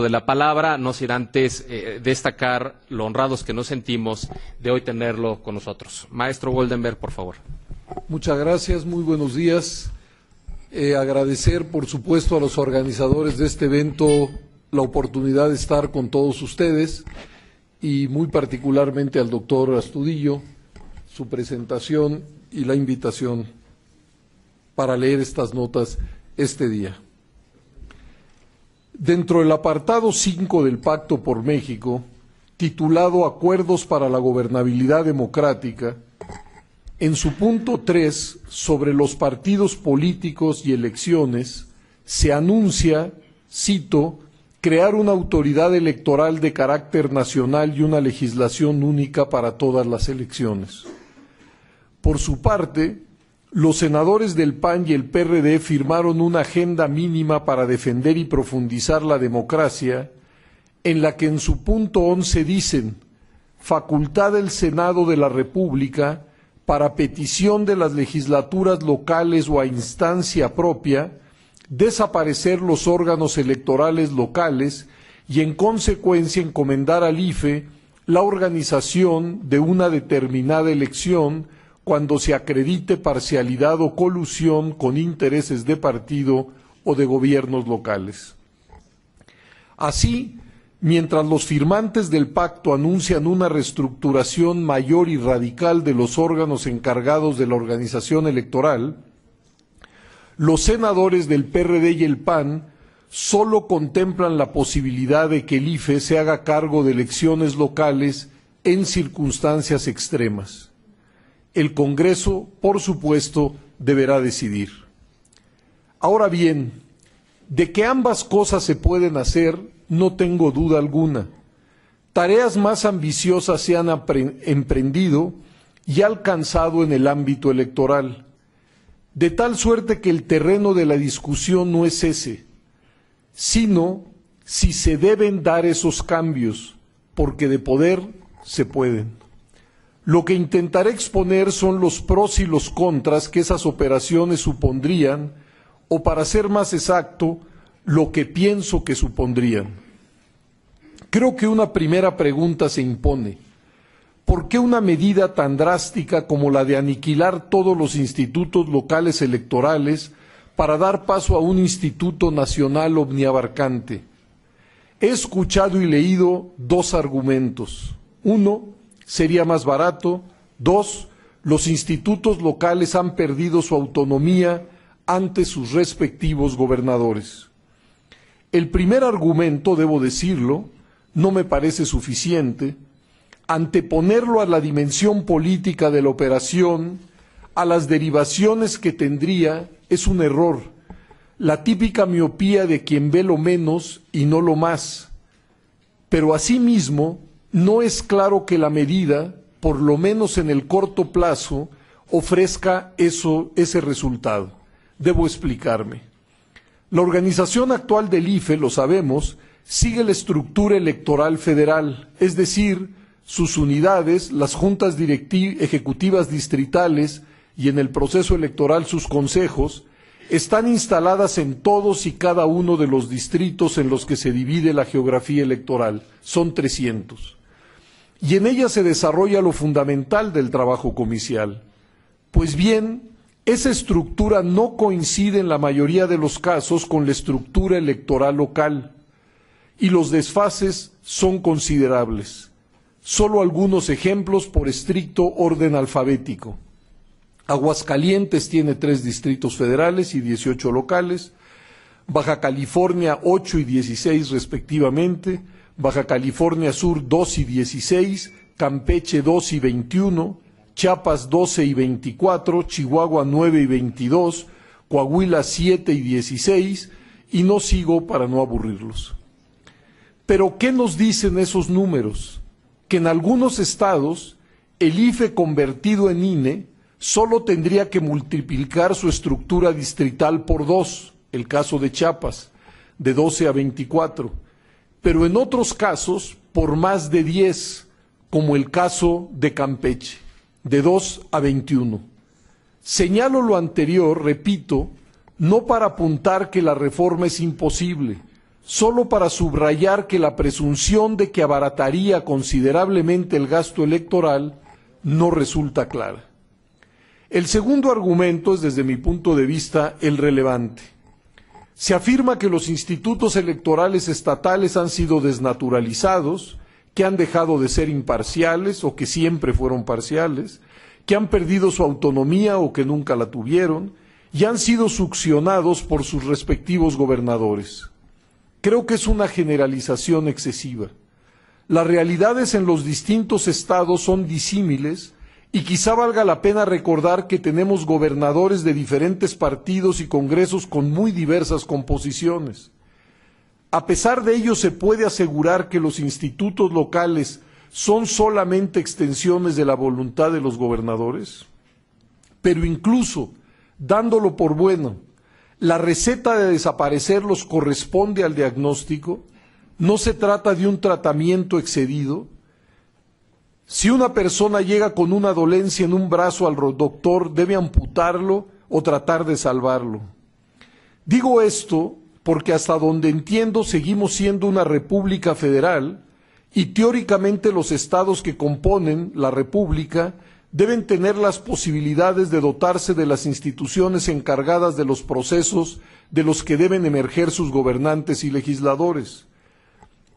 de la palabra, no sin antes eh, destacar lo honrados que nos sentimos de hoy tenerlo con nosotros. Maestro Goldenberg, por favor. Muchas gracias, muy buenos días. Eh, agradecer, por supuesto, a los organizadores de este evento la oportunidad de estar con todos ustedes y muy particularmente al doctor Astudillo, su presentación y la invitación para leer estas notas este día. Dentro del apartado 5 del Pacto por México, titulado Acuerdos para la Gobernabilidad Democrática, en su punto 3 sobre los partidos políticos y elecciones, se anuncia, cito, crear una autoridad electoral de carácter nacional y una legislación única para todas las elecciones. Por su parte, los senadores del PAN y el PRD firmaron una agenda mínima para defender y profundizar la democracia, en la que en su punto 11 dicen facultad del Senado de la República para petición de las legislaturas locales o a instancia propia, desaparecer los órganos electorales locales y, en consecuencia, encomendar al IFE la organización de una determinada elección cuando se acredite parcialidad o colusión con intereses de partido o de gobiernos locales. Así, mientras los firmantes del pacto anuncian una reestructuración mayor y radical de los órganos encargados de la organización electoral, los senadores del PRD y el PAN solo contemplan la posibilidad de que el IFE se haga cargo de elecciones locales en circunstancias extremas el Congreso, por supuesto, deberá decidir. Ahora bien, de que ambas cosas se pueden hacer, no tengo duda alguna. Tareas más ambiciosas se han emprendido y alcanzado en el ámbito electoral, de tal suerte que el terreno de la discusión no es ese, sino si se deben dar esos cambios, porque de poder se pueden. Lo que intentaré exponer son los pros y los contras que esas operaciones supondrían, o para ser más exacto, lo que pienso que supondrían. Creo que una primera pregunta se impone. ¿Por qué una medida tan drástica como la de aniquilar todos los institutos locales electorales para dar paso a un instituto nacional omniabarcante? He escuchado y leído dos argumentos. Uno, sería más barato. Dos, los institutos locales han perdido su autonomía ante sus respectivos gobernadores. El primer argumento, debo decirlo, no me parece suficiente, anteponerlo a la dimensión política de la operación, a las derivaciones que tendría, es un error, la típica miopía de quien ve lo menos y no lo más. Pero asimismo, no es claro que la medida, por lo menos en el corto plazo, ofrezca eso, ese resultado. Debo explicarme. La organización actual del IFE, lo sabemos, sigue la estructura electoral federal, es decir, sus unidades, las juntas ejecutivas distritales y en el proceso electoral sus consejos, están instaladas en todos y cada uno de los distritos en los que se divide la geografía electoral. Son 300 y en ella se desarrolla lo fundamental del trabajo comicial. Pues bien, esa estructura no coincide en la mayoría de los casos con la estructura electoral local y los desfases son considerables. Solo algunos ejemplos por estricto orden alfabético. Aguascalientes tiene tres distritos federales y dieciocho locales, Baja California ocho y dieciséis respectivamente, Baja California Sur 2 y 16, Campeche 2 y 21, Chiapas 12 y 24, Chihuahua 9 y 22, Coahuila 7 y 16, y no sigo para no aburrirlos. Pero, ¿qué nos dicen esos números? Que en algunos estados el IFE convertido en INE solo tendría que multiplicar su estructura distrital por dos, el caso de Chiapas, de 12 a 24 pero en otros casos por más de 10, como el caso de Campeche, de 2 a 21. Señalo lo anterior, repito, no para apuntar que la reforma es imposible, solo para subrayar que la presunción de que abarataría considerablemente el gasto electoral no resulta clara. El segundo argumento es, desde mi punto de vista, el relevante. Se afirma que los institutos electorales estatales han sido desnaturalizados, que han dejado de ser imparciales o que siempre fueron parciales, que han perdido su autonomía o que nunca la tuvieron, y han sido succionados por sus respectivos gobernadores. Creo que es una generalización excesiva. Las realidades en los distintos estados son disímiles y quizá valga la pena recordar que tenemos gobernadores de diferentes partidos y congresos con muy diversas composiciones. A pesar de ello, se puede asegurar que los institutos locales son solamente extensiones de la voluntad de los gobernadores. Pero incluso, dándolo por bueno, la receta de desaparecerlos corresponde al diagnóstico, no se trata de un tratamiento excedido, si una persona llega con una dolencia en un brazo al doctor, debe amputarlo o tratar de salvarlo. Digo esto porque hasta donde entiendo seguimos siendo una república federal y teóricamente los estados que componen la república deben tener las posibilidades de dotarse de las instituciones encargadas de los procesos de los que deben emerger sus gobernantes y legisladores.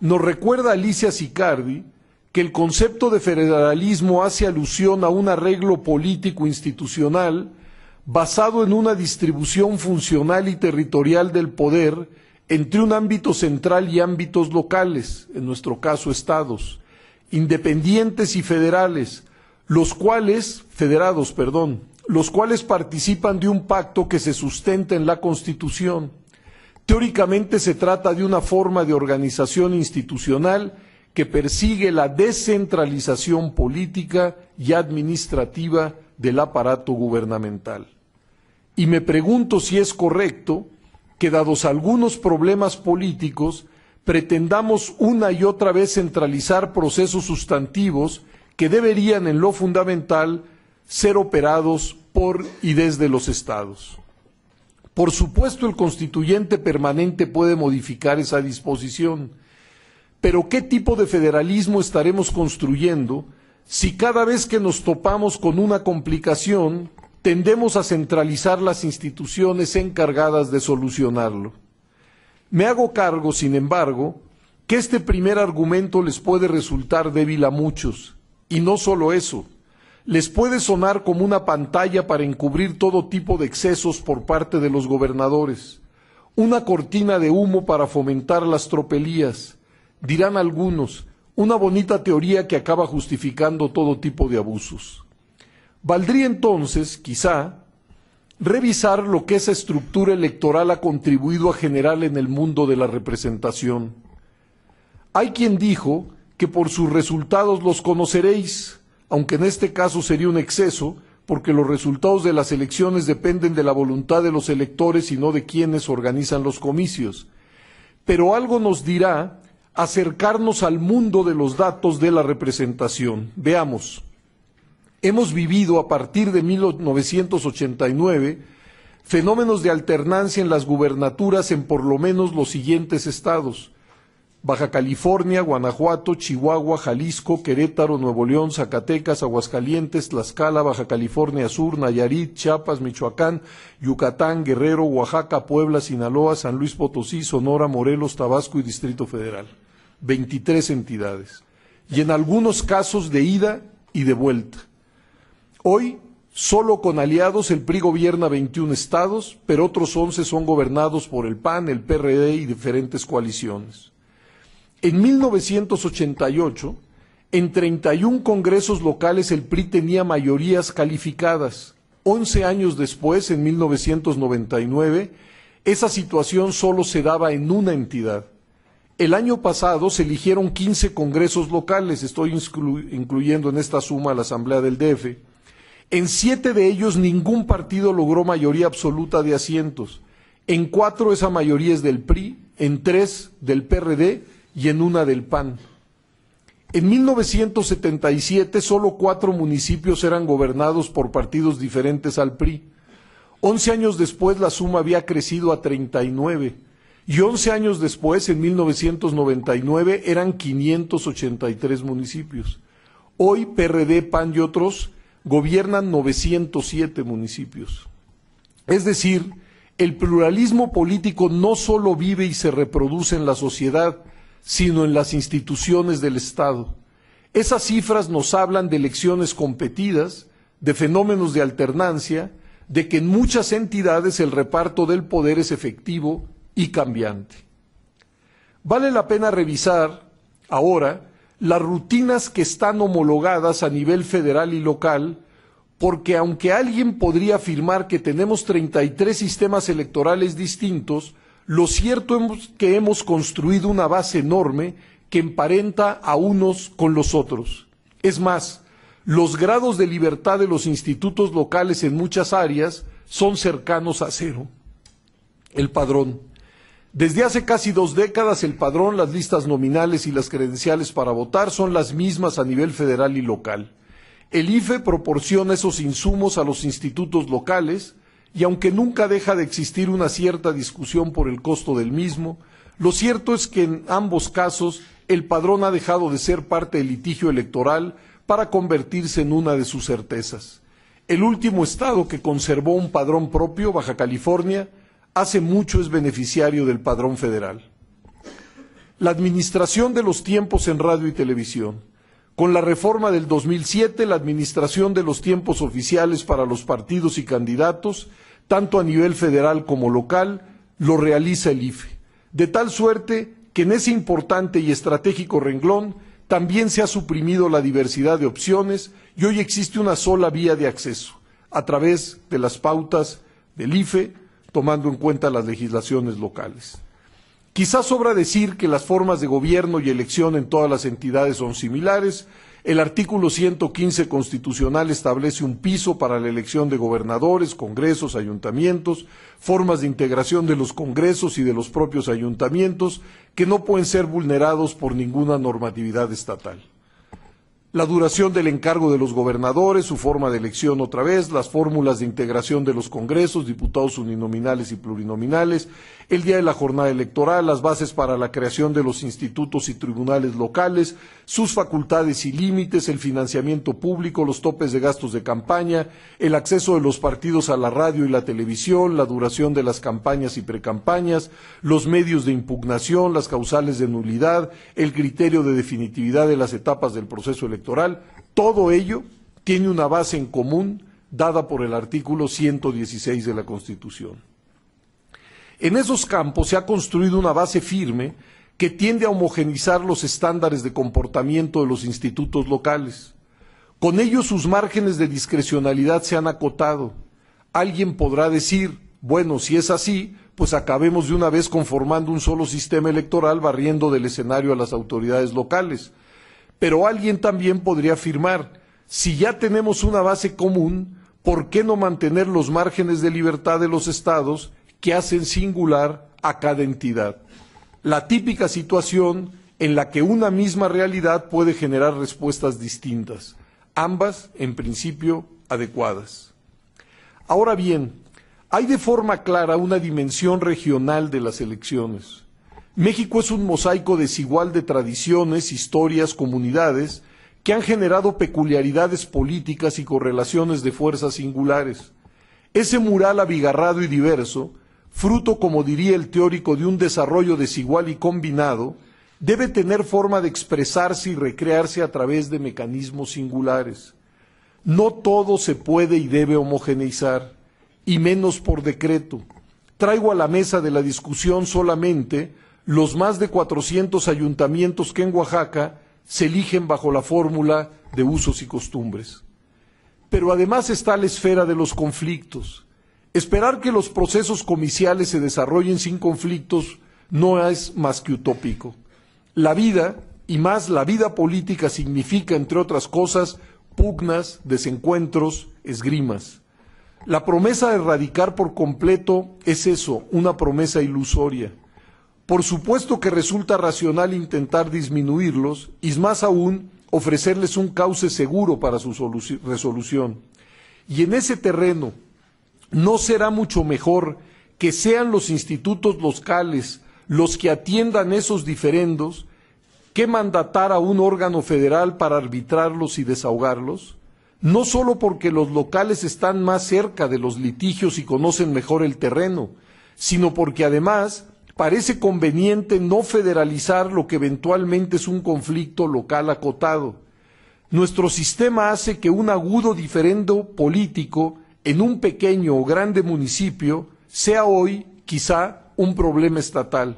Nos recuerda Alicia Sicardi que el concepto de federalismo hace alusión a un arreglo político institucional basado en una distribución funcional y territorial del poder entre un ámbito central y ámbitos locales, en nuestro caso estados, independientes y federales, los cuales, federados, perdón, los cuales participan de un pacto que se sustenta en la Constitución. Teóricamente se trata de una forma de organización institucional que persigue la descentralización política y administrativa del aparato gubernamental. Y me pregunto si es correcto que, dados algunos problemas políticos, pretendamos una y otra vez centralizar procesos sustantivos que deberían, en lo fundamental, ser operados por y desde los Estados. Por supuesto, el constituyente permanente puede modificar esa disposición, pero ¿qué tipo de federalismo estaremos construyendo si cada vez que nos topamos con una complicación tendemos a centralizar las instituciones encargadas de solucionarlo? Me hago cargo, sin embargo, que este primer argumento les puede resultar débil a muchos, y no solo eso, les puede sonar como una pantalla para encubrir todo tipo de excesos por parte de los gobernadores, una cortina de humo para fomentar las tropelías, dirán algunos, una bonita teoría que acaba justificando todo tipo de abusos. Valdría entonces, quizá, revisar lo que esa estructura electoral ha contribuido a generar en el mundo de la representación. Hay quien dijo que por sus resultados los conoceréis, aunque en este caso sería un exceso, porque los resultados de las elecciones dependen de la voluntad de los electores y no de quienes organizan los comicios. Pero algo nos dirá acercarnos al mundo de los datos de la representación. Veamos, hemos vivido a partir de 1989 fenómenos de alternancia en las gubernaturas en por lo menos los siguientes estados. Baja California, Guanajuato, Chihuahua, Jalisco, Querétaro, Nuevo León, Zacatecas, Aguascalientes, Tlaxcala, Baja California Sur, Nayarit, Chiapas, Michoacán, Yucatán, Guerrero, Oaxaca, Puebla, Sinaloa, San Luis Potosí, Sonora, Morelos, Tabasco y Distrito Federal. 23 entidades, y en algunos casos de ida y de vuelta. Hoy, solo con aliados, el PRI gobierna 21 estados, pero otros 11 son gobernados por el PAN, el PRD y diferentes coaliciones. En 1988, en 31 congresos locales el PRI tenía mayorías calificadas. 11 años después, en 1999, esa situación solo se daba en una entidad. El año pasado se eligieron 15 congresos locales, estoy incluyendo en esta suma la Asamblea del DF. En siete de ellos ningún partido logró mayoría absoluta de asientos. En cuatro esa mayoría es del PRI, en tres del PRD y en una del PAN. En 1977 solo cuatro municipios eran gobernados por partidos diferentes al PRI. Once años después la suma había crecido a 39 y 11 años después, en 1999, eran 583 municipios. Hoy PRD, PAN y otros gobiernan 907 municipios. Es decir, el pluralismo político no solo vive y se reproduce en la sociedad, sino en las instituciones del Estado. Esas cifras nos hablan de elecciones competidas, de fenómenos de alternancia, de que en muchas entidades el reparto del poder es efectivo, y cambiante. Vale la pena revisar ahora las rutinas que están homologadas a nivel federal y local, porque aunque alguien podría afirmar que tenemos 33 sistemas electorales distintos, lo cierto es que hemos construido una base enorme que emparenta a unos con los otros. Es más, los grados de libertad de los institutos locales en muchas áreas son cercanos a cero. El padrón. Desde hace casi dos décadas el padrón, las listas nominales y las credenciales para votar son las mismas a nivel federal y local. El IFE proporciona esos insumos a los institutos locales y aunque nunca deja de existir una cierta discusión por el costo del mismo, lo cierto es que en ambos casos el padrón ha dejado de ser parte del litigio electoral para convertirse en una de sus certezas. El último estado que conservó un padrón propio, Baja California, hace mucho es beneficiario del padrón federal. La administración de los tiempos en radio y televisión. Con la reforma del 2007, la administración de los tiempos oficiales para los partidos y candidatos, tanto a nivel federal como local, lo realiza el IFE. De tal suerte que en ese importante y estratégico renglón también se ha suprimido la diversidad de opciones y hoy existe una sola vía de acceso, a través de las pautas del IFE tomando en cuenta las legislaciones locales. Quizás sobra decir que las formas de gobierno y elección en todas las entidades son similares. El artículo 115 constitucional establece un piso para la elección de gobernadores, congresos, ayuntamientos, formas de integración de los congresos y de los propios ayuntamientos que no pueden ser vulnerados por ninguna normatividad estatal la duración del encargo de los gobernadores, su forma de elección otra vez, las fórmulas de integración de los congresos, diputados uninominales y plurinominales, el día de la jornada electoral, las bases para la creación de los institutos y tribunales locales, sus facultades y límites, el financiamiento público, los topes de gastos de campaña, el acceso de los partidos a la radio y la televisión, la duración de las campañas y precampañas, los medios de impugnación, las causales de nulidad, el criterio de definitividad de las etapas del proceso electoral, electoral, todo ello tiene una base en común dada por el artículo 116 de la Constitución. En esos campos se ha construido una base firme que tiende a homogenizar los estándares de comportamiento de los institutos locales. Con ello sus márgenes de discrecionalidad se han acotado. Alguien podrá decir, bueno, si es así, pues acabemos de una vez conformando un solo sistema electoral barriendo del escenario a las autoridades locales. Pero alguien también podría afirmar, si ya tenemos una base común, ¿por qué no mantener los márgenes de libertad de los estados que hacen singular a cada entidad? La típica situación en la que una misma realidad puede generar respuestas distintas, ambas, en principio, adecuadas. Ahora bien, hay de forma clara una dimensión regional de las elecciones. México es un mosaico desigual de tradiciones, historias, comunidades, que han generado peculiaridades políticas y correlaciones de fuerzas singulares. Ese mural abigarrado y diverso, fruto, como diría el teórico, de un desarrollo desigual y combinado, debe tener forma de expresarse y recrearse a través de mecanismos singulares. No todo se puede y debe homogeneizar, y menos por decreto. Traigo a la mesa de la discusión solamente los más de 400 ayuntamientos que en Oaxaca se eligen bajo la fórmula de usos y costumbres. Pero además está la esfera de los conflictos. Esperar que los procesos comiciales se desarrollen sin conflictos no es más que utópico. La vida, y más la vida política, significa, entre otras cosas, pugnas, desencuentros, esgrimas. La promesa de erradicar por completo es eso, una promesa ilusoria. Por supuesto que resulta racional intentar disminuirlos y más aún ofrecerles un cauce seguro para su resolución. Y en ese terreno, ¿no será mucho mejor que sean los institutos locales los que atiendan esos diferendos que mandatar a un órgano federal para arbitrarlos y desahogarlos? No solo porque los locales están más cerca de los litigios y conocen mejor el terreno, sino porque además parece conveniente no federalizar lo que eventualmente es un conflicto local acotado. Nuestro sistema hace que un agudo diferendo político en un pequeño o grande municipio sea hoy, quizá, un problema estatal.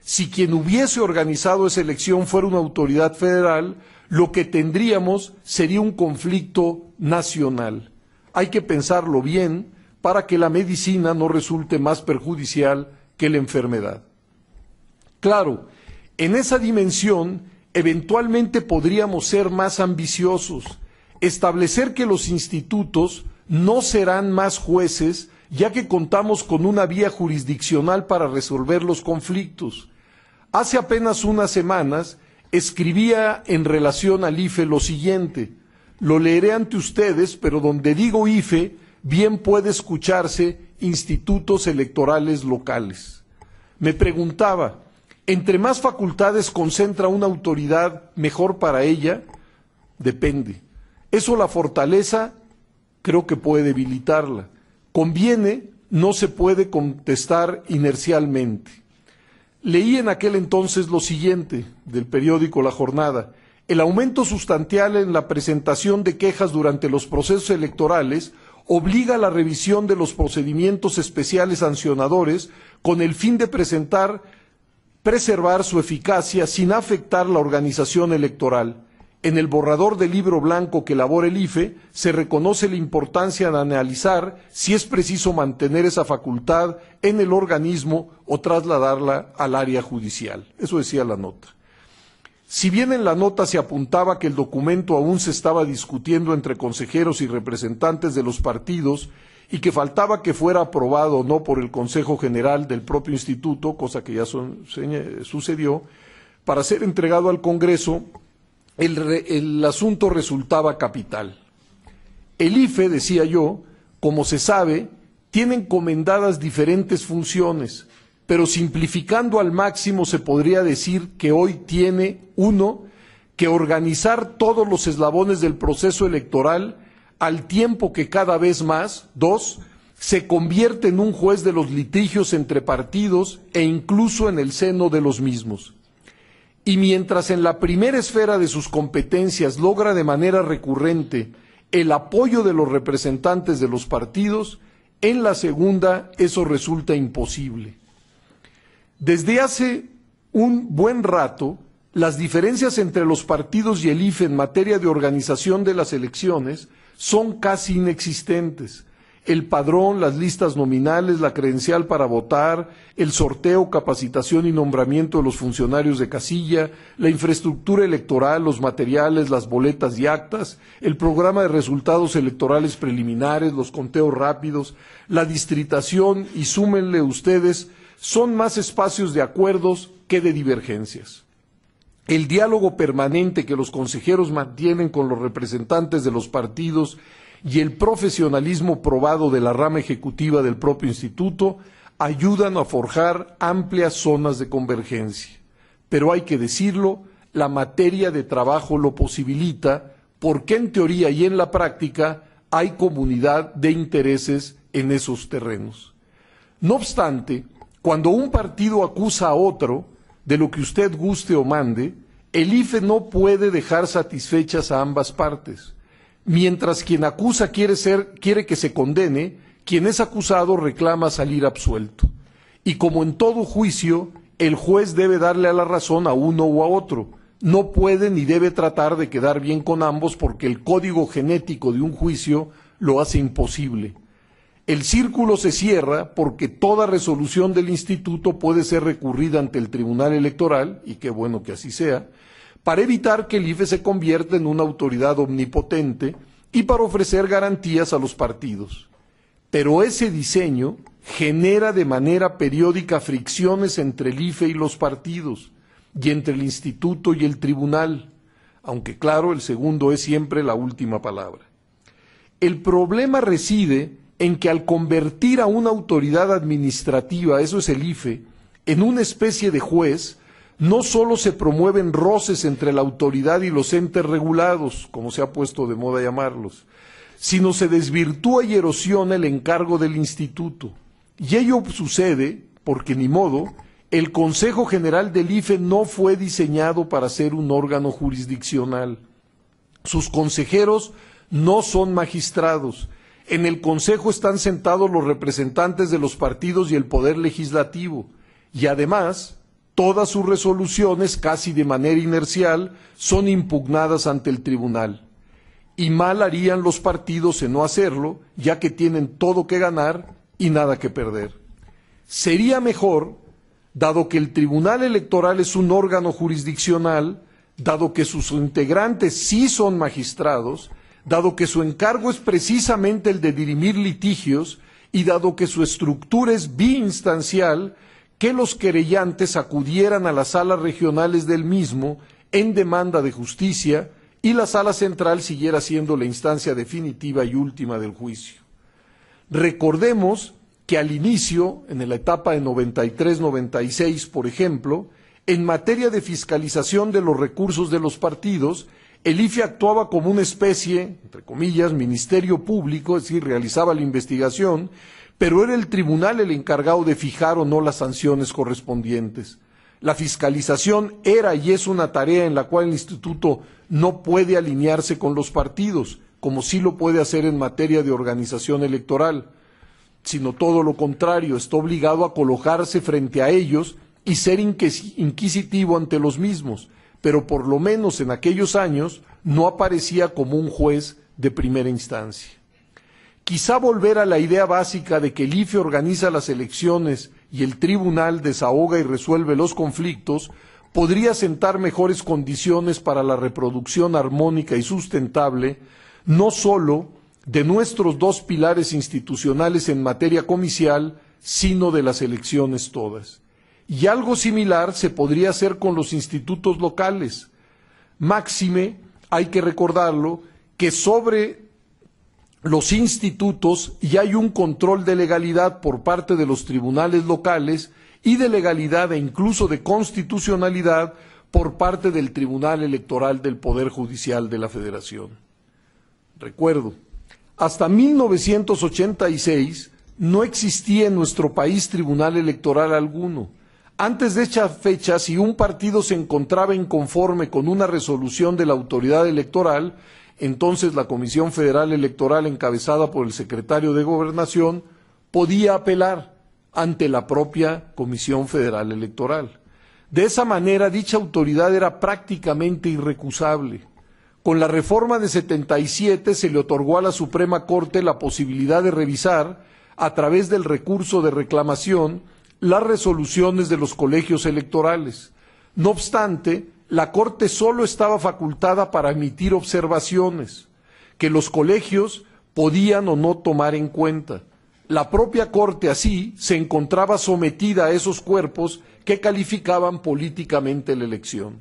Si quien hubiese organizado esa elección fuera una autoridad federal, lo que tendríamos sería un conflicto nacional. Hay que pensarlo bien para que la medicina no resulte más perjudicial que la enfermedad. Claro, en esa dimensión eventualmente podríamos ser más ambiciosos, establecer que los institutos no serán más jueces, ya que contamos con una vía jurisdiccional para resolver los conflictos. Hace apenas unas semanas escribía en relación al IFE lo siguiente, lo leeré ante ustedes, pero donde digo IFE bien puede escucharse institutos electorales locales. Me preguntaba, entre más facultades concentra una autoridad, mejor para ella, depende. Eso la fortaleza creo que puede debilitarla. Conviene, no se puede contestar inercialmente. Leí en aquel entonces lo siguiente del periódico La Jornada. El aumento sustancial en la presentación de quejas durante los procesos electorales obliga a la revisión de los procedimientos especiales sancionadores con el fin de presentar, preservar su eficacia sin afectar la organización electoral. En el borrador del libro blanco que elabora el IFE se reconoce la importancia de analizar si es preciso mantener esa facultad en el organismo o trasladarla al área judicial. Eso decía la nota. Si bien en la nota se apuntaba que el documento aún se estaba discutiendo entre consejeros y representantes de los partidos y que faltaba que fuera aprobado o no por el Consejo General del propio instituto, cosa que ya sucedió, para ser entregado al Congreso, el, el asunto resultaba capital. El IFE, decía yo, como se sabe, tiene encomendadas diferentes funciones pero simplificando al máximo se podría decir que hoy tiene uno que organizar todos los eslabones del proceso electoral al tiempo que cada vez más, dos, se convierte en un juez de los litigios entre partidos e incluso en el seno de los mismos. Y mientras en la primera esfera de sus competencias logra de manera recurrente el apoyo de los representantes de los partidos, en la segunda eso resulta imposible. Desde hace un buen rato, las diferencias entre los partidos y el IFE en materia de organización de las elecciones son casi inexistentes. El padrón, las listas nominales, la credencial para votar, el sorteo, capacitación y nombramiento de los funcionarios de casilla, la infraestructura electoral, los materiales, las boletas y actas, el programa de resultados electorales preliminares, los conteos rápidos, la distritación y súmenle ustedes son más espacios de acuerdos que de divergencias. El diálogo permanente que los consejeros mantienen con los representantes de los partidos y el profesionalismo probado de la rama ejecutiva del propio instituto ayudan a forjar amplias zonas de convergencia. Pero hay que decirlo, la materia de trabajo lo posibilita porque en teoría y en la práctica hay comunidad de intereses en esos terrenos. No obstante, cuando un partido acusa a otro de lo que usted guste o mande, el IFE no puede dejar satisfechas a ambas partes. Mientras quien acusa quiere, ser, quiere que se condene, quien es acusado reclama salir absuelto. Y como en todo juicio, el juez debe darle a la razón a uno o a otro. No puede ni debe tratar de quedar bien con ambos porque el código genético de un juicio lo hace imposible. El círculo se cierra porque toda resolución del instituto puede ser recurrida ante el Tribunal Electoral, y qué bueno que así sea, para evitar que el IFE se convierta en una autoridad omnipotente y para ofrecer garantías a los partidos. Pero ese diseño genera de manera periódica fricciones entre el IFE y los partidos, y entre el instituto y el tribunal, aunque claro, el segundo es siempre la última palabra. El problema reside en que al convertir a una autoridad administrativa, eso es el IFE, en una especie de juez, no solo se promueven roces entre la autoridad y los entes regulados, como se ha puesto de moda llamarlos, sino se desvirtúa y erosiona el encargo del instituto. Y ello sucede porque, ni modo, el Consejo General del IFE no fue diseñado para ser un órgano jurisdiccional. Sus consejeros no son magistrados, en el Consejo están sentados los representantes de los partidos y el Poder Legislativo, y además todas sus resoluciones, casi de manera inercial, son impugnadas ante el Tribunal. Y mal harían los partidos en no hacerlo, ya que tienen todo que ganar y nada que perder. Sería mejor, dado que el Tribunal Electoral es un órgano jurisdiccional, dado que sus integrantes sí son magistrados, dado que su encargo es precisamente el de dirimir litigios y dado que su estructura es biinstancial, que los querellantes acudieran a las salas regionales del mismo en demanda de justicia y la sala central siguiera siendo la instancia definitiva y última del juicio. Recordemos que al inicio, en la etapa de 93-96, por ejemplo, en materia de fiscalización de los recursos de los partidos, el IFE actuaba como una especie, entre comillas, ministerio público, es decir, realizaba la investigación, pero era el tribunal el encargado de fijar o no las sanciones correspondientes. La fiscalización era y es una tarea en la cual el Instituto no puede alinearse con los partidos, como sí lo puede hacer en materia de organización electoral, sino todo lo contrario, está obligado a colocarse frente a ellos y ser inquisitivo ante los mismos, pero por lo menos en aquellos años no aparecía como un juez de primera instancia. Quizá volver a la idea básica de que el IFE organiza las elecciones y el tribunal desahoga y resuelve los conflictos podría sentar mejores condiciones para la reproducción armónica y sustentable no sólo de nuestros dos pilares institucionales en materia comicial, sino de las elecciones todas. Y algo similar se podría hacer con los institutos locales. Máxime, hay que recordarlo, que sobre los institutos ya hay un control de legalidad por parte de los tribunales locales y de legalidad e incluso de constitucionalidad por parte del Tribunal Electoral del Poder Judicial de la Federación. Recuerdo, hasta 1986 no existía en nuestro país tribunal electoral alguno antes de esta fecha, si un partido se encontraba inconforme con una resolución de la autoridad electoral, entonces la Comisión Federal Electoral, encabezada por el secretario de Gobernación, podía apelar ante la propia Comisión Federal Electoral. De esa manera, dicha autoridad era prácticamente irrecusable. Con la reforma de 77 se le otorgó a la Suprema Corte la posibilidad de revisar, a través del recurso de reclamación, las resoluciones de los colegios electorales. No obstante, la Corte solo estaba facultada para emitir observaciones que los colegios podían o no tomar en cuenta. La propia Corte así se encontraba sometida a esos cuerpos que calificaban políticamente la elección.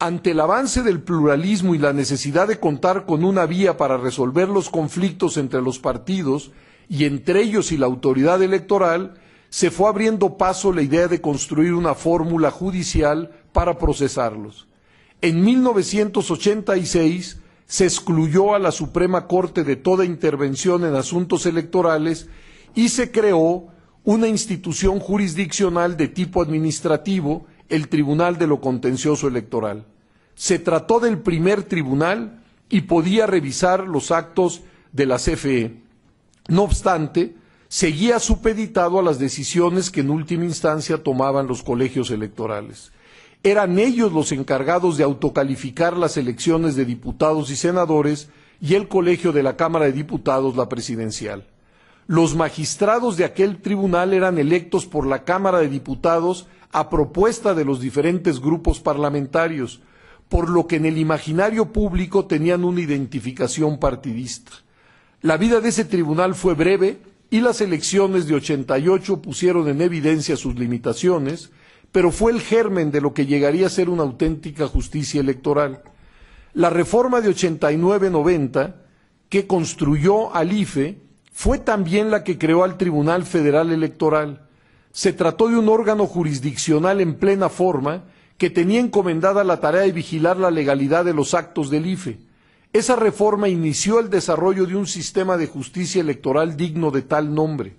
Ante el avance del pluralismo y la necesidad de contar con una vía para resolver los conflictos entre los partidos y entre ellos y la autoridad electoral, se fue abriendo paso la idea de construir una fórmula judicial para procesarlos. En 1986 se excluyó a la Suprema Corte de toda intervención en asuntos electorales y se creó una institución jurisdiccional de tipo administrativo, el Tribunal de lo Contencioso Electoral. Se trató del primer tribunal y podía revisar los actos de la CFE. No obstante, seguía supeditado a las decisiones que en última instancia tomaban los colegios electorales. Eran ellos los encargados de autocalificar las elecciones de diputados y senadores y el colegio de la Cámara de Diputados la presidencial. Los magistrados de aquel tribunal eran electos por la Cámara de Diputados a propuesta de los diferentes grupos parlamentarios, por lo que en el imaginario público tenían una identificación partidista. La vida de ese tribunal fue breve, y las elecciones de 88 pusieron en evidencia sus limitaciones, pero fue el germen de lo que llegaría a ser una auténtica justicia electoral. La reforma de 89-90, que construyó al IFE, fue también la que creó al Tribunal Federal Electoral. Se trató de un órgano jurisdiccional en plena forma que tenía encomendada la tarea de vigilar la legalidad de los actos del IFE. Esa reforma inició el desarrollo de un sistema de justicia electoral digno de tal nombre.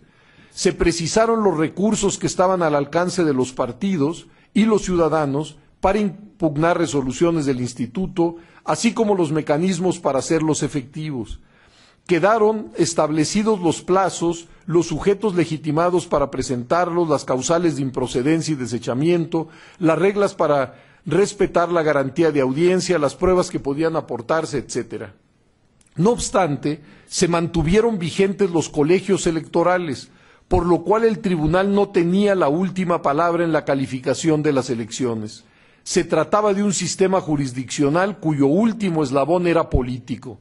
Se precisaron los recursos que estaban al alcance de los partidos y los ciudadanos para impugnar resoluciones del Instituto, así como los mecanismos para hacerlos efectivos. Quedaron establecidos los plazos, los sujetos legitimados para presentarlos, las causales de improcedencia y desechamiento, las reglas para respetar la garantía de audiencia, las pruebas que podían aportarse, etcétera. No obstante, se mantuvieron vigentes los colegios electorales, por lo cual el tribunal no tenía la última palabra en la calificación de las elecciones. Se trataba de un sistema jurisdiccional cuyo último eslabón era político.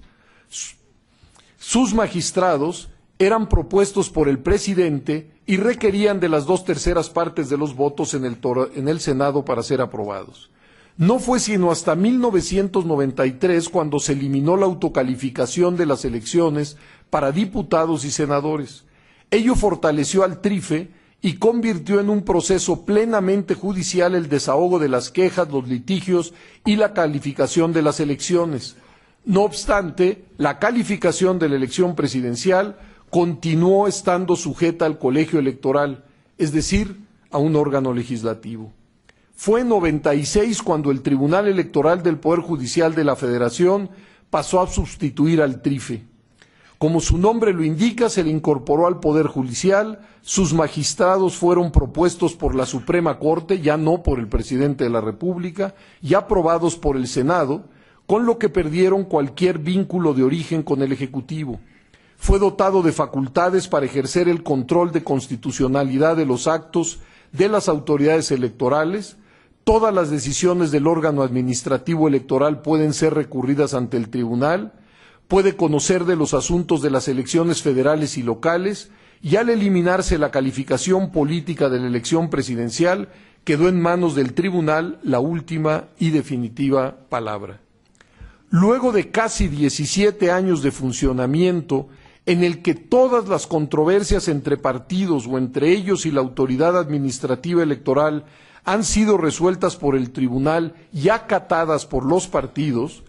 Sus magistrados eran propuestos por el presidente y requerían de las dos terceras partes de los votos en el, Senado para ser aprobados. No fue sino hasta 1993 cuando se eliminó la autocalificación de las elecciones para diputados y senadores. Ello fortaleció al trife y convirtió en un proceso plenamente judicial el desahogo de las quejas, los litigios y la calificación de las elecciones. No obstante, la calificación de la elección presidencial continuó estando sujeta al colegio electoral, es decir, a un órgano legislativo. Fue en 96 cuando el Tribunal Electoral del Poder Judicial de la Federación pasó a sustituir al TRIFE. Como su nombre lo indica, se le incorporó al Poder Judicial, sus magistrados fueron propuestos por la Suprema Corte, ya no por el Presidente de la República, y aprobados por el Senado, con lo que perdieron cualquier vínculo de origen con el Ejecutivo fue dotado de facultades para ejercer el control de constitucionalidad de los actos de las autoridades electorales, todas las decisiones del órgano administrativo electoral pueden ser recurridas ante el tribunal, puede conocer de los asuntos de las elecciones federales y locales, y al eliminarse la calificación política de la elección presidencial, quedó en manos del tribunal la última y definitiva palabra. Luego de casi 17 años de funcionamiento en el que todas las controversias entre partidos o entre ellos y la autoridad administrativa electoral han sido resueltas por el tribunal y acatadas por los partidos,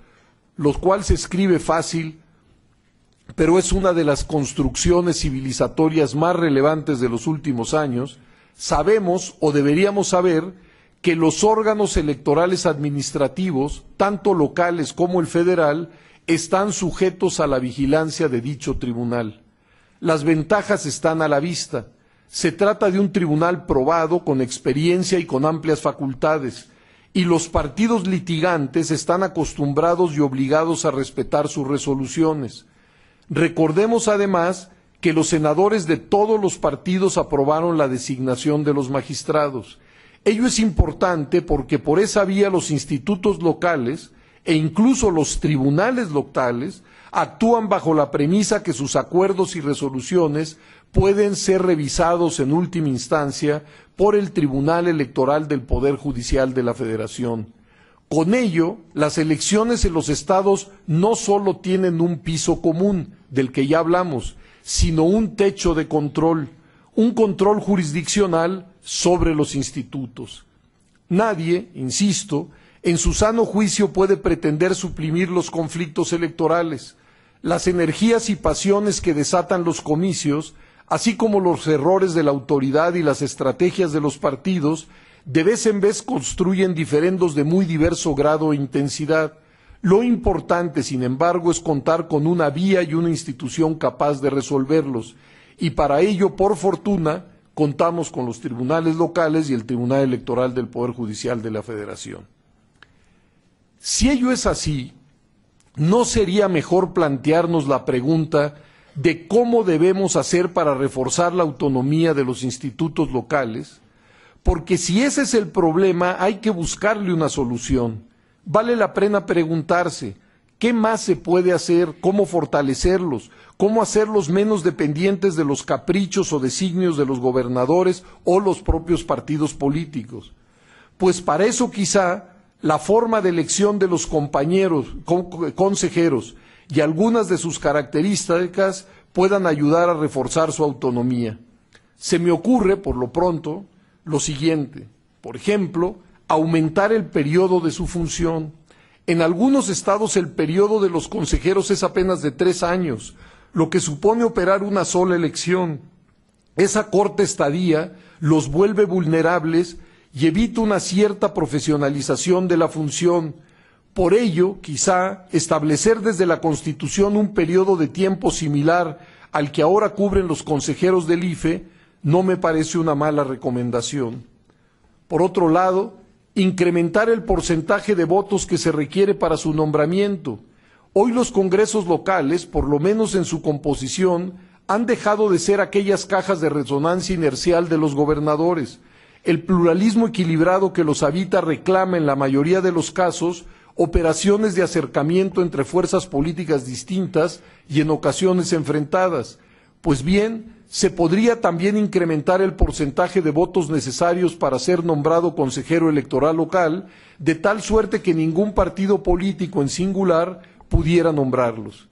lo cual se escribe fácil, pero es una de las construcciones civilizatorias más relevantes de los últimos años, sabemos o deberíamos saber que los órganos electorales administrativos, tanto locales como el federal, están sujetos a la vigilancia de dicho tribunal. Las ventajas están a la vista. Se trata de un tribunal probado, con experiencia y con amplias facultades, y los partidos litigantes están acostumbrados y obligados a respetar sus resoluciones. Recordemos además que los senadores de todos los partidos aprobaron la designación de los magistrados. Ello es importante porque por esa vía los institutos locales e incluso los tribunales locales actúan bajo la premisa que sus acuerdos y resoluciones pueden ser revisados en última instancia por el Tribunal Electoral del Poder Judicial de la Federación. Con ello, las elecciones en los estados no solo tienen un piso común, del que ya hablamos, sino un techo de control, un control jurisdiccional sobre los institutos. Nadie, insisto, en su sano juicio puede pretender suprimir los conflictos electorales, las energías y pasiones que desatan los comicios, así como los errores de la autoridad y las estrategias de los partidos, de vez en vez construyen diferendos de muy diverso grado e intensidad. Lo importante, sin embargo, es contar con una vía y una institución capaz de resolverlos, y para ello, por fortuna, contamos con los tribunales locales y el Tribunal Electoral del Poder Judicial de la Federación. Si ello es así, ¿no sería mejor plantearnos la pregunta de cómo debemos hacer para reforzar la autonomía de los institutos locales? Porque si ese es el problema, hay que buscarle una solución. Vale la pena preguntarse, ¿Qué más se puede hacer? ¿Cómo fortalecerlos? ¿Cómo hacerlos menos dependientes de los caprichos o designios de los gobernadores o los propios partidos políticos? Pues para eso quizá la forma de elección de los compañeros, consejeros y algunas de sus características puedan ayudar a reforzar su autonomía. Se me ocurre, por lo pronto, lo siguiente. Por ejemplo, aumentar el periodo de su función. En algunos estados el periodo de los consejeros es apenas de tres años, lo que supone operar una sola elección. Esa corta estadía los vuelve vulnerables y evita una cierta profesionalización de la función. Por ello, quizá, establecer desde la Constitución un periodo de tiempo similar al que ahora cubren los consejeros del IFE no me parece una mala recomendación. Por otro lado, incrementar el porcentaje de votos que se requiere para su nombramiento. Hoy los congresos locales, por lo menos en su composición, han dejado de ser aquellas cajas de resonancia inercial de los gobernadores, el pluralismo equilibrado que los habita reclama en la mayoría de los casos operaciones de acercamiento entre fuerzas políticas distintas y en ocasiones enfrentadas. Pues bien, se podría también incrementar el porcentaje de votos necesarios para ser nombrado consejero electoral local, de tal suerte que ningún partido político en singular pudiera nombrarlos.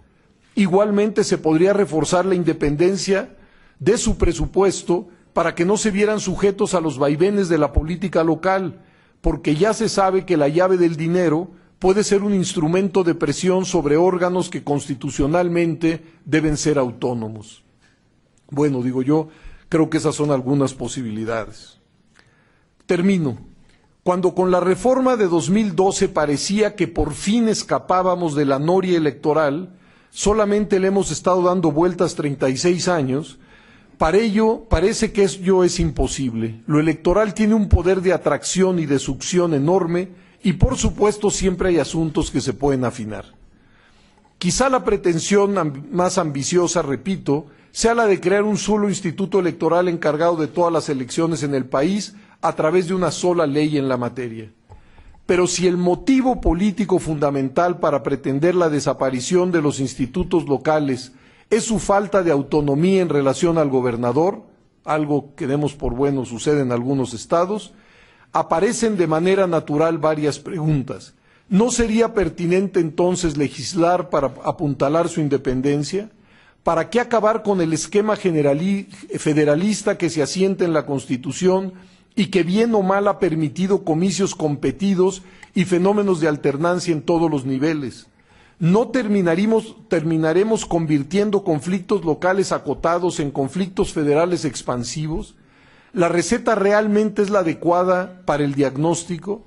Igualmente, se podría reforzar la independencia de su presupuesto para que no se vieran sujetos a los vaivenes de la política local, porque ya se sabe que la llave del dinero puede ser un instrumento de presión sobre órganos que constitucionalmente deben ser autónomos. Bueno, digo yo, creo que esas son algunas posibilidades. Termino. Cuando con la reforma de 2012 parecía que por fin escapábamos de la noria electoral, solamente le hemos estado dando vueltas 36 años, para ello, parece que eso es imposible. Lo electoral tiene un poder de atracción y de succión enorme y, por supuesto, siempre hay asuntos que se pueden afinar. Quizá la pretensión más ambiciosa, repito, sea la de crear un solo instituto electoral encargado de todas las elecciones en el país a través de una sola ley en la materia. Pero si el motivo político fundamental para pretender la desaparición de los institutos locales es su falta de autonomía en relación al gobernador, algo que demos por bueno sucede en algunos estados, aparecen de manera natural varias preguntas. ¿No sería pertinente entonces legislar para apuntalar su independencia? ¿Para qué acabar con el esquema federalista que se asienta en la Constitución y que bien o mal ha permitido comicios competidos y fenómenos de alternancia en todos los niveles? no terminaremos, convirtiendo conflictos locales acotados en conflictos federales expansivos? ¿La receta realmente es la adecuada para el diagnóstico?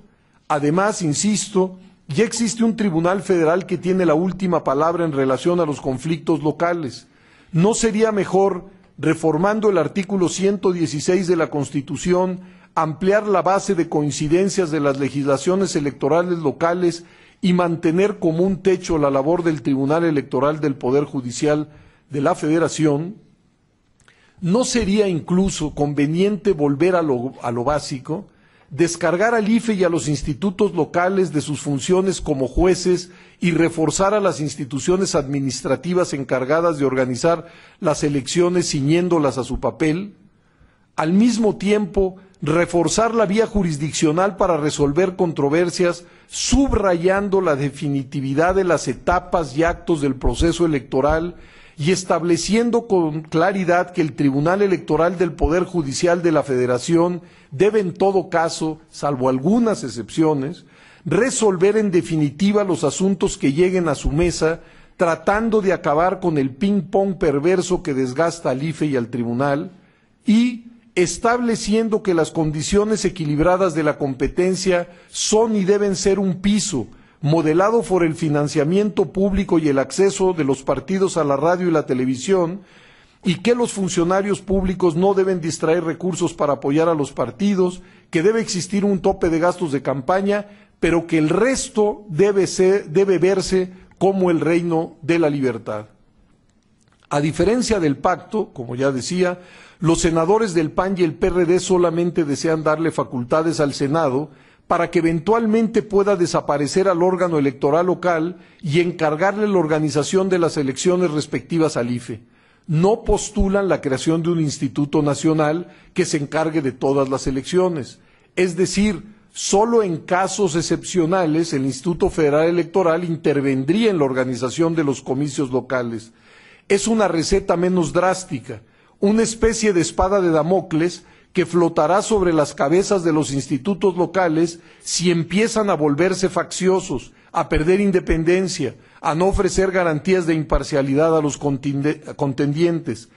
Además, insisto, ya existe un tribunal federal que tiene la última palabra en relación a los conflictos locales. ¿No sería mejor, reformando el artículo 116 de la Constitución, ampliar la base de coincidencias de las legislaciones electorales locales y mantener como un techo la labor del Tribunal Electoral del Poder Judicial de la Federación, ¿no sería incluso conveniente volver a lo, básico, descargar al IFE y a los institutos locales de sus funciones como jueces y reforzar a las instituciones administrativas encargadas de organizar las elecciones ciñéndolas a su papel? Al mismo tiempo, reforzar la vía jurisdiccional para resolver controversias, subrayando la definitividad de las etapas y actos del proceso electoral y estableciendo con claridad que el Tribunal Electoral del Poder Judicial de la Federación debe en todo caso, salvo algunas excepciones, resolver en definitiva los asuntos que lleguen a su mesa, tratando de acabar con el ping-pong perverso que desgasta al IFE y al Tribunal, y estableciendo que las condiciones equilibradas de la competencia son y deben ser un piso modelado por el financiamiento público y el acceso de los partidos a la radio y la televisión, y que los funcionarios públicos no deben distraer recursos para apoyar a los partidos, que debe existir un tope de gastos de campaña, pero que el resto debe, ser, debe verse como el reino de la libertad. A diferencia del pacto, como ya decía, los senadores del PAN y el PRD solamente desean darle facultades al Senado para que eventualmente pueda desaparecer al órgano electoral local y encargarle la organización de las elecciones respectivas al IFE. No postulan la creación de un instituto nacional que se encargue de todas las elecciones. Es decir, solo en casos excepcionales el Instituto Federal Electoral intervendría en la organización de los comicios locales. Es una receta menos drástica una especie de espada de Damocles que flotará sobre las cabezas de los institutos locales si empiezan a volverse facciosos, a perder independencia, a no ofrecer garantías de imparcialidad a los contendientes,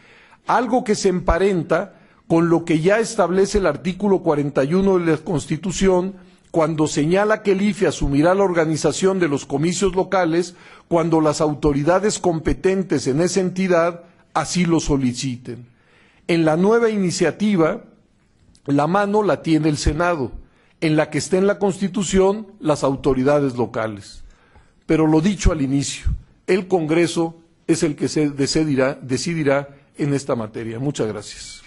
algo que se emparenta con lo que ya establece el artículo 41 de la Constitución cuando señala que el IFE asumirá la organización de los comicios locales cuando las autoridades competentes en esa entidad así lo soliciten. En la nueva iniciativa, la mano la tiene el Senado, en la que está en la Constitución las autoridades locales. Pero lo dicho al inicio, el Congreso es el que decidirá, decidirá en esta materia. Muchas gracias.